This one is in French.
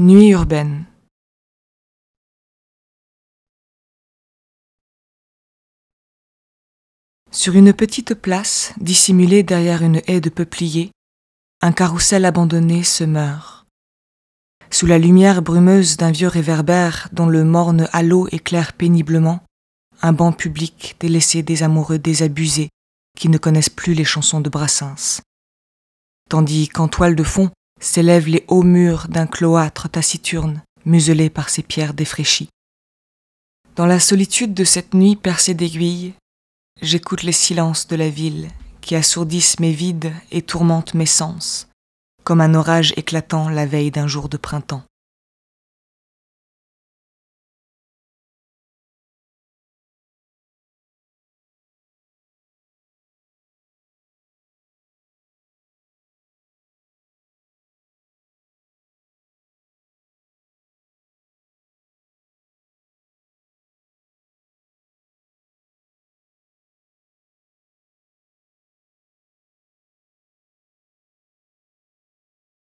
Nuit urbaine. Sur une petite place, dissimulée derrière une haie de peupliers, un carrousel abandonné se meurt. Sous la lumière brumeuse d'un vieux réverbère dont le morne halo éclaire péniblement, un banc public délaissé des amoureux désabusés qui ne connaissent plus les chansons de Brassens. Tandis qu'en toile de fond, s'élèvent les hauts murs d'un cloître taciturne, muselé par ses pierres défraîchies. Dans la solitude de cette nuit percée d'aiguilles, j'écoute les silences de la ville qui assourdissent mes vides et tourmentent mes sens, comme un orage éclatant la veille d'un jour de printemps.